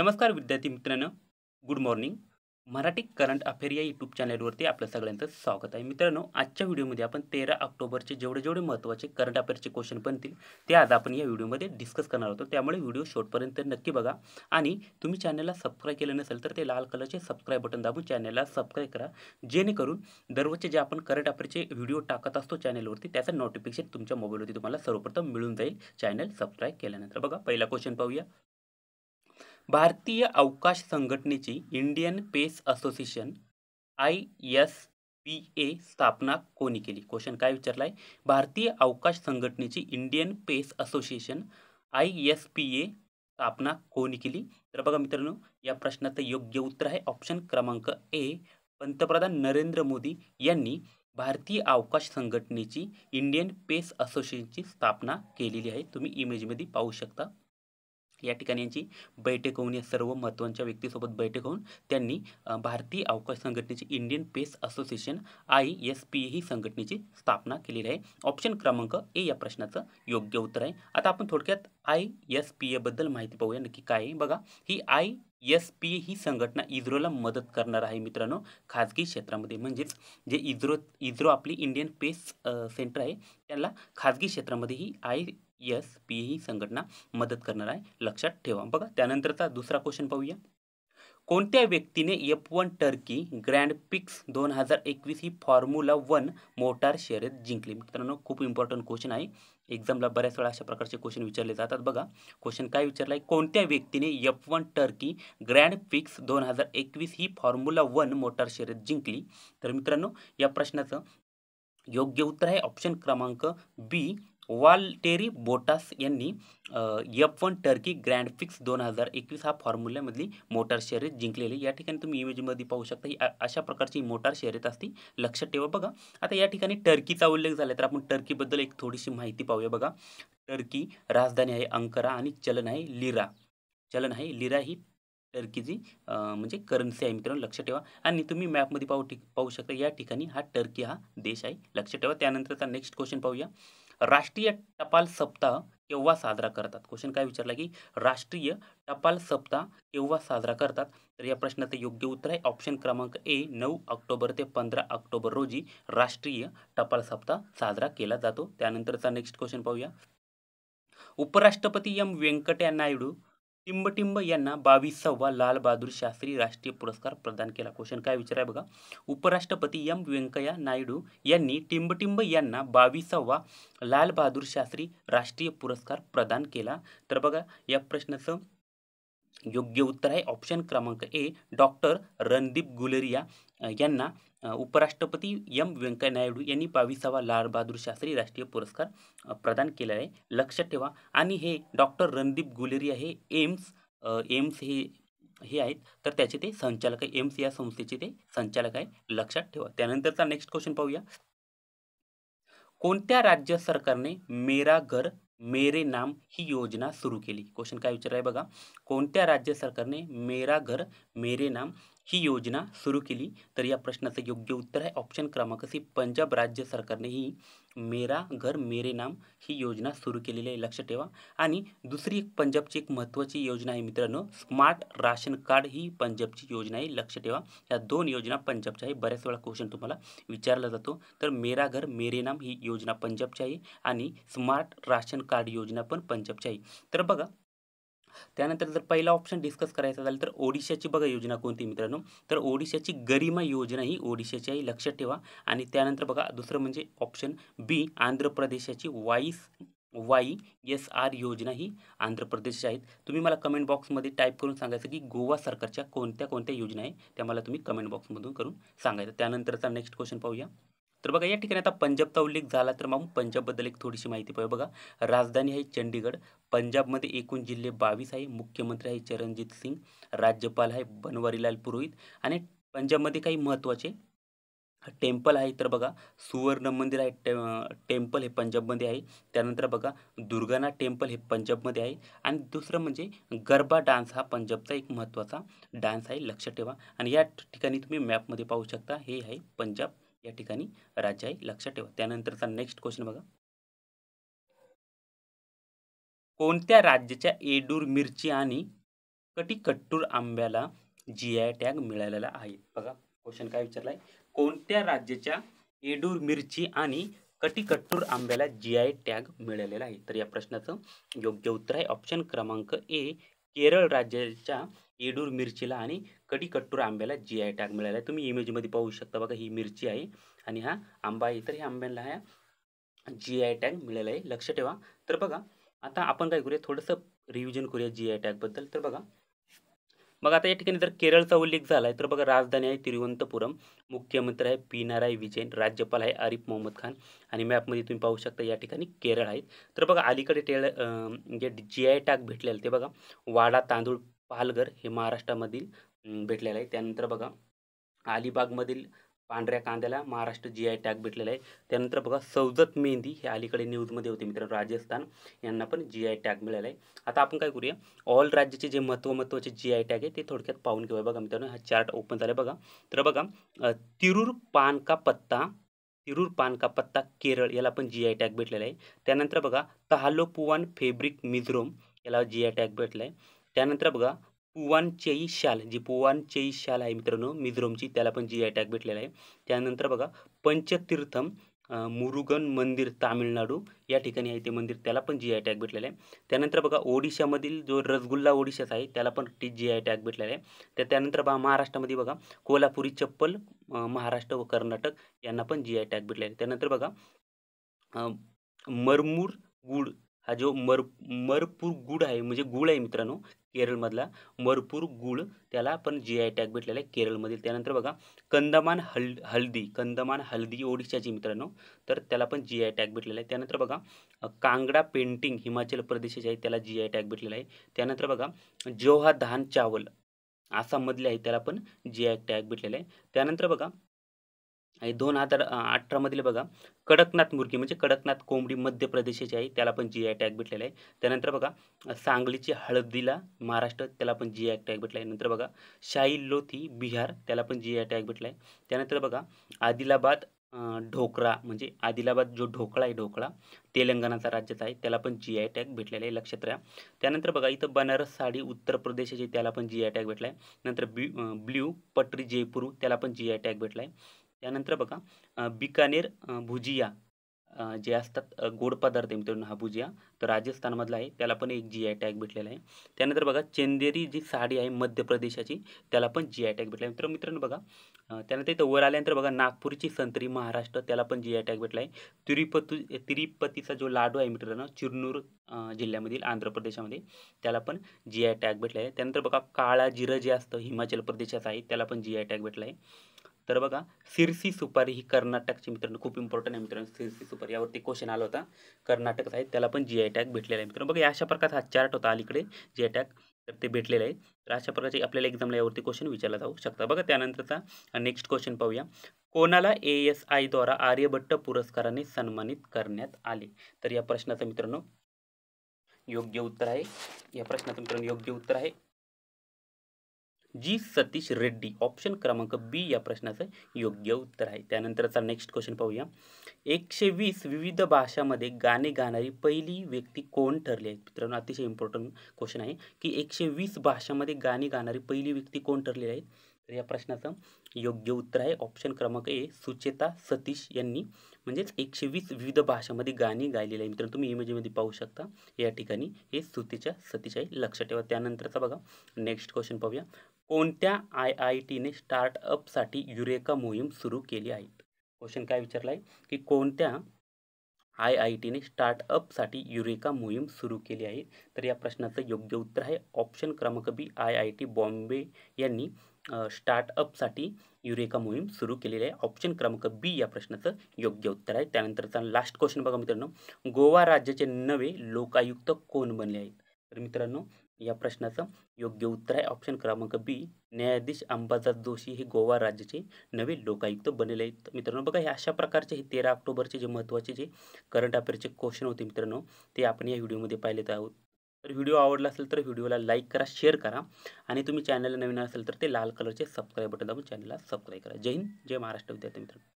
नमस्कार विद्यार्थी मित्रांनो good morning Marathi current affair या यूट्यूब चॅनलवरती आपलं सगळ्यांचं स्वागत है आहे मित्रांनो आजच्या व्हिडिओमध्ये ऑक्टोबर के जेवड़े जेवढे महत्व के करंट अफेर के क्वेश्चन बनते ते आज आप या व्हिडिओमध्ये डिस्कस करणार होतो त्यामुळे शॉर्टपर्यंत नक्की बघा तुम्हें चैनल चॅनलला सबस्क्राईब केलं नसेल तर ते लाल से सबस्क्राईब बटन दाबून चॅनलला सब्सक्राइब करा जेनेकर दररोजचे जे आपण करंट अफेअरचे व्हिडिओ टाकत असतो चैनल त्याचं नोटिफिकेशन तुमच्या मोबाईलवरती तुम्हाला सर्वप्रथम मिळून जाए चैनल सब्सक्राइब के बघा पहिला क्वेश्चन पाहूया भारतीय अवकाश संघटने की Indian space association I S P A स्थापना कोणी केली क्वेश्चन काय विचारला भारतीय अवकाश संघटने की Indian space association I S P A स्थापना को केली य प्रश्नाच योग्य उत्तर है ऑप्शन क्रमांक ए पंप्रधान नरेंद्र मोदी भारतीय अवकाश संघटने की इंडियन पेस की स्थापना के लिए तुम्हें इमेज मे पू शकता या बैठक होऊन या सर्व महत्त्वांच्या व्यक्तीसोबत बैठक होनी भारतीय अवकाश संघटने की Indian space association I S P ही की स्थापना के लिए ऑप्शन क्रमांक ए या प्रश्नाचं योग्य उत्तर है आता अपन थोड़क आई एस पी एबद्दल माहिती पाहूया नक्की का आहे बघा ही आय एस पी ही संघटना इज्रोला मदद करना है मित्रांनो खाजगी क्षेत्र म्हणजेच जे इस्रो इज्रो अपनी इंडियन स्पेस सेंटर है त्याला खाजगी में ही आई एस पी ही संघटना मदद करना है लक्षा ठेवा बघा त्यानंतरचा दुसरा क्वेश्चन पाहूया कोणत्या व्यक्तीने F one Turkey grand prix दोन हजार एकवीस ही फॉर्म्युला वन मोटार शर्यत जिंकली मित्रांनो खूप इम्पॉर्टंट क्वेश्चन आहे एक्झामला बऱ्याच वेळा अशा प्रकारचे क्वेश्चन विचारले जातात बघा क्वेश्चन काय विचारला आहे कोणत्या व्यक्तीने F one Turkey grand prix दोन हजार एकवीस ही फॉर्म्युला वन मोटार शर्यत जिंकली तर मित्रांनो या प्रश्नाचं योग्य उत्तर आहे ऑप्शन क्रमांक बी वाल्टेरी बोटास यांनी वन टर्की ग्रैंड फिक्स दोन हजार एकवीस हा फॉर्म्युल्यामधली मोटार शर्यत जिंकलेली या ठिकाणी तुम्ही इमेजमध्ये पाहू शकता ही अशा प्रकारची मोटार शर्यत आती लक्षात ठेवा बघा आता यह टर्की का उल्लेख झाला तर आपण टर्कीबद्दल एक थोडीशी महती पाहूया बघा टर्की राजधानी है अंकरा आणि चलन है लिरा चलन है लिरा ही टर्कीची म्हणजे करन्सी आहे मित्रांनो लक्ष ठेवा आणि तुम्ही मॅपमध्ये पाहू शकता या हा टर्की हा देश है लक्ष ठेवा नेक्स्ट क्वेश्चन पाहूया राष्ट्रीय टपाल सप्ताह केव्हा साजरा करतात क्वेश्चन काय विचारला की राष्ट्रीय टपाल सप्ताह केव्हा साजरा करतात तर या प्रश्नाचं योग्य उत्तर आहे ऑप्शन क्रमांक ए नऊ ऑक्टोबर ते पंधरा ऑक्टोबर रोजी राष्ट्रीय टपाल सप्ताह साजरा केला जातो त्यानंतरचा नेक्स्ट क्वेश्चन पाहूया उपराष्ट्रपती एम व्यंकय्या नायडू टिंबटिंब यांना बावीसावा लालबहादूर शास्त्री राष्ट्रीय पुरस्कार प्रदान केला क्वेश्चन काय विचाराय बघा उपराष्ट्रपती एम व्यंकय्या नायडू यांनी टिंबटिंब यांना बावीसावा लालबहादूर शास्त्री राष्ट्रीय पुरस्कार प्रदान केला तर बघा या प्रश्नाचं योग्य उत्तर आहे ऑप्शन क्रमांक ए डॉक्टर रणदीप गुलेरिया यांना उपराष्ट्रपती एम व्यंकय्या नायडू यांनी बावीसावा लालबहादूर शास्त्री राष्ट्रीय पुरस्कार प्रदान केला आहे लक्षात ठेवा आणि हे डॉक्टर रणदीप गुलेरिया हे एम्स एम्स हे हे आहेत तर त्याचे ते संचालक आहे एम्स या संस्थेचे ते संचालक आहे लक्षात ठेवा त्यानंतरचा नेक्स्ट क्वेश्चन पाहूया कोणत्या राज्य सरकारने मेरा घर मेरे नाम ही योजना सुरू केली क्वेश्चन काय विचार आहे बघा कोणत्या राज्य सरकारने मेरा घर मेरे नाम ही योजना सुरू केली तर यह प्रश्नाच योग्य उत्तर है ऑप्शन क्रमांक सी पंजाब राज्य सरकार ने ही मेरा घर मेरे नाम ही योजना सुरू केलेली आहे लक्षात ठेवा आणि दुसरी एक पंजाबची एक महत्त्वाची योजना है मित्रांनो स्मार्ट राशन कार्ड ही पंजाब की योजना है लक्ष ठेवा या दोन योजना पंजाबच्या आहे बऱ्याच वेळा क्वेश्चन तुम्हारा विचार जातो मेरा घर मेरे नाम हि योजना पंजाब से है स्मार्ट राशन कार्ड योजना पंजाब पंजाबची आहे तर बघा त्यानंतर जर पहिला ऑप्शन डिस्कस कराएं तो ओडिशा की बघा योजना कोणती मित्रांनो ओडिशा की गरिमा योजना ही ओडिशा की लक्षात ठेवा आणि त्यानंतर ऑप्शन बी आंध्र प्रदेशाची वाईस वाई एस आर योजना ही आंध्र प्रदेश है तुम्हें मला कमेंट बॉक्समध्ये टाईप करून सांगायचं की गोवा सरकारच्या कोणत्या योजना है तो मैं तुम्हें कमेंट बॉक्स करून सांगायचं त्यानंतरचा नेक्स्ट क्वेश्चन पाहूया तर बघा या ठिकाणी आता पंजाबचा उल्लेख झाला तर मग पंजाबबद्दल एक थोडीशी माहिती पाहिजे बघा राजधानी आहे चंडीगड पंजाबमध्ये एकूण जिल्हे बावीस आहे मुख्यमंत्री आहे चरणजित सिंग राज्यपाल आहे बनवारीलाल पुरोहित आणि पंजाबमध्ये काही महत्त्वाचे टेम्पल आहे तर बघा सुवर्ण मंदिर आहे टे टेम्पल हे पंजाबमध्ये आहे त्यानंतर बघा दुर्गाना टेम्पल हे पंजाबमध्ये आहे आणि दुसरं म्हणजे गरबा डान्स हा पंजाबचा एक महत्त्वाचा डान्स आहे लक्षात ठेवा आणि या ठिकाणी तुम्ही मॅपमध्ये पाहू शकता हे आहे पंजाब या ठिकाणी राज्य आहे लक्षात ठेवा त्यानंतरचा नेक्स्ट क्वेश्चन बघा कोणत्या राज्याच्या एडूर मिरची आणि कट्टूर आंब्याला जी आय टॅग मिळालेला आहे बघा क्वेश्चन काय विचारला आहे कोणत्या राज्याच्या एडूर मिरची आणि कट्टूर आंब्याला जी आय टॅग मिळालेला आहे तर या प्रश्नाचं योग्य उत्तर आहे ऑप्शन क्रमांक ए केरळ राज्याच्या येडूर मिरचीला आणि कट्टूर आंब्याला जी आय टॅग मिळाला आहे तुम्ही इमेजमध्ये पाहू शकता बघा ही मिरची आहे आणि हा आंबा आहे तर ह्या आंब्याला ह्या जी आय टॅग मिळाला आहे लक्ष ठेवा तर बघा आता आपण काय करूया थोडंसं रिव्हिजन करूया जी आय टॅगबद्दल तर बघा मग आता या ठिकाणी जर केरळचा उल्लेख झाला आहे तर बघा राजधानी आहे तिरुवनंतपुरम मुख्यमंत्री आहे पिनाराय विजयन राज्यपाल आहे आरिफ मोहम्मद खान आणि मॅपमध्ये तुम्ही पाहू शकता या ठिकाणी केरळ आहेत तर बघा अलीकडे टेळ म्हणजे जी आय टॅग भेटलेलं ते बघा वाडा तांदूळ पालघर हे महाराष्ट्रामधील अं, भेटलेलं आहे त्यानंतर बघा अलिबागमधील पांढऱ्या कांद्याला महाराष्ट्र जी आय टॅग भेटलेला आहे त्यानंतर बघा सवजत मेहंदी हे अलीकडे न्यूजमध्ये होते मित्रांनो राजस्थान यांना पण जी आय टॅग मिळाला आहे आता आपण काय करूया ऑल राज्याचे जे महत्त्व महत्त्वाचे जी आय टॅग आहे ते थोडक्यात पाहून घेऊया बघा मित्रांनो हा चार्ट ओपन झाला बघा तर बघा अं, तिरूर पान का पत्ता तिरूर पान का पत्ता केरळ याला पण जी आय टॅग भेटलेला आहे त्यानंतर बघा तहालोपुवान फेब्रिक मिझोरम याला जी आय टॅग भेटला आहे त्यानंतर बघा पुवान चेई शाल जी पुवान चेई शाल आहे मित्रांनो मिझोरमची त्याला पण जी आय टॅग भेटलेला आहे त्यानंतर बघा पंचतीर्थम मुरुगन मंदिर तामिळनाडू या ठिकाणी आहे ते मंदिर त्याला पण जी आय टॅग भेटलेलं आहे त्यानंतर बघा ओडिशामधील जो रसगुल्ला ओडिशाचा आहे त्याला पण टी जी आय टॅग भेटलेला आहे त्यानंतर बघा महाराष्ट्रामध्ये बघा कोल्हापुरी चप्पल महाराष्ट्र व कर्नाटक यांना पण जी आय टॅग भेटलेला आहे त्यानंतर बघा मरमूर गुड हा जो मर मरपूर गुड आहे म्हणजे गुळ आहे मित्रांनो केरळमधला मरपूर गुळ त्याला पण जी आय टॅग भेटलेला आहे केरळमधील त्यानंतर बघा कंदमान हल हल्दी कंदमान हल्दी ओडिशाची मित्रांनो तर त्याला पण जी आय टॅग भेटलेला आहे त्यानंतर बघा कांगडा पेंटिंग हिमाचल प्रदेशाची आहे त्याला जी आय टॅग भेटलेला आहे त्यानंतर बघा जोहा धान चावल आसाममधले आहे त्याला पण जी आय टॅग भेटलेला आहे त्यानंतर बघा आणि दोन हजार अठरामधील बघा कडकनाथ मुर्गी म्हणजे कडकनाथ कोंबडी मध्य प्रदेशाची आहे त्याला पण जी आय टॅग भेटलेला आहे त्यानंतर बघा सांगलीची हळदीला महाराष्ट्र त्याला पण जी आय टॅग भेटला आहे नंतर बघा शाही लोथी बिहार त्याला पण जी आय टॅग भेटला आहे त्यानंतर बघा आदिलाबाद ढोकरा म्हणजे आदिलाबाद जो ढोकळा आहे ढोकळा तेलंगणाचा राज्यात आहे त्याला पण जी आय टॅग भेटलेला आहे लक्षात राहा त्यानंतर बघा इथं बनारस साडी उत्तर प्रदेशाची त्याला पण जी आय टॅग भेटला आहे नंतर ब्ल्यू पटरी जयपूर त्याला पण जी आय टॅग भेटला आहे त्यानंतर बघा बिकानेर भुजिया जे असतात गोड पदार्थ मित्रांनो हा भुजिया तर राजस्थानमधला आहे त्याला पण एक जी आय टॅग भेटलेला आहे त्यानंतर बघा चंदेरी जी साडी आहे मध्य प्रदेशाची त्याला पण जी आय टॅग भेटला आहे तर मित्रांनो बघा त्यानंतर इथं वर आल्यानंतर बघा नागपूरची संत्री महाराष्ट्र त्याला पण जी आय टॅग भेटला आहे तिरुपतू तिरुपतीचा जो लाडू आहे मित्रांनो चिरनूर जिल्ह्यामधील आंध्र प्रदेशामध्ये त्याला पण जी आय टॅग भेटला आहे त्यानंतर बघा काळा जिरं जे असतं हिमाचल प्रदेशाचं आहे त्याला पण जी आय टॅग भेटला आहे तो बघा सुपारी ही कर्नाटकची मित्रों खूब इम्पॉर्टेंट है मित्रों सिरसी सुपारी यावरती क्वेश्चन आला होता कर्नाटकच आहे त्याला पण जी आय टॅग भेटलेला आहे मित्रांनो बघा अशा प्रकारचा हा चार्ट होता अलीक जी आय टॅग तर ते भेटलेलं अशा प्रकार आपल्याला एक्झामला यावरती क्वेश्चन विचार जाऊ शकता बघा त्यानंतरचा नेक्स्ट क्वेश्चन पाहूया को ए एस आयद्वारा आर्यभट्ट पुरस्काराने सन्मानित सन्म्नित कर प्रश्नाच मित्रों योग्य उत्तर है या प्रश्नाचं मित्रांनो योग्य उत्तर है जी सतीश रेड्डी ऑप्शन क्रमांक बी या प्रश्नाचं योग्य उत्तर है त्यानंतरचा नेक्स्ट क्वेश्चन पाहूया एकशे वीस विविध भाषा गाणे गाने पहिली व्यक्ती कोण ठरली आहे अतिशय इम्पॉर्टंट क्वेश्चन है कि एकशे वीस भाषा गाणे गाणारी पहिली व्यक्ती कोण ठरलेली आहे योग्य उत्तर है ऑप्शन क्रमांक ए सुचेता सतीश यांनी म्हणजेच एकशे वीस विविध भाषा मे गाने आहे है मित्रों तुम्हें इमेज मे पाऊ शकता हे सुतेच्या सतीश है लक्षात ठेवा नेक्स्ट क्वेश्चन पाहूया कोणत्या आय आय टीने स्टार्टअपसाठी युरेका मोहीम सुरू केली आहे क्वेश्चन काय विचारला आहे की कोणत्या आय आय टीने स्टार्टअपसाठी युरेका मोहीम सुरू केली आहे तर या प्रश्नाचं योग्य उत्तर आहे ऑप्शन क्रमांक B I I T Bombay यांनी स्टार्टअपसाठी युरेका मोहीम सुरू केलेली आहे ऑप्शन क्रमांक बी या प्रश्नाचं योग्य उत्तर आहे त्यानंतरचा लास्ट क्वेश्चन बघा मित्रांनो गोवा राज्याचे नवे लोकायुक्त कोण बनले आहेत तर मित्रांनो या प्रश्नाच योग्य उत्तर है ऑप्शन क्रमांक बी न्यायाधीश अंबादास जोशी हे गोवा राज्य के नवे लोकायुक्त बनलेले आहेत मित्रांनो बघा हे अशा प्रकारचे हे तेरा ऑक्टोबरचे जे महत्त्वाचे जे करंट अफेअरचे क्वेश्चन होते मित्रांनो ते वीडियो में व्हिडिओमध्ये पाहिलेत आहोत तर व्हिडिओ आवडला असेल तर व्हिडिओला करा शेयर करा आणि तुम्ही चॅनलला नवीन असेल तो लाल कलर कलरचे सबस्क्राईब बटन दाबून चैनल सब्सक्राइब करा जय हिंद जय महाराष्ट्र विद्यार्थी मित्रों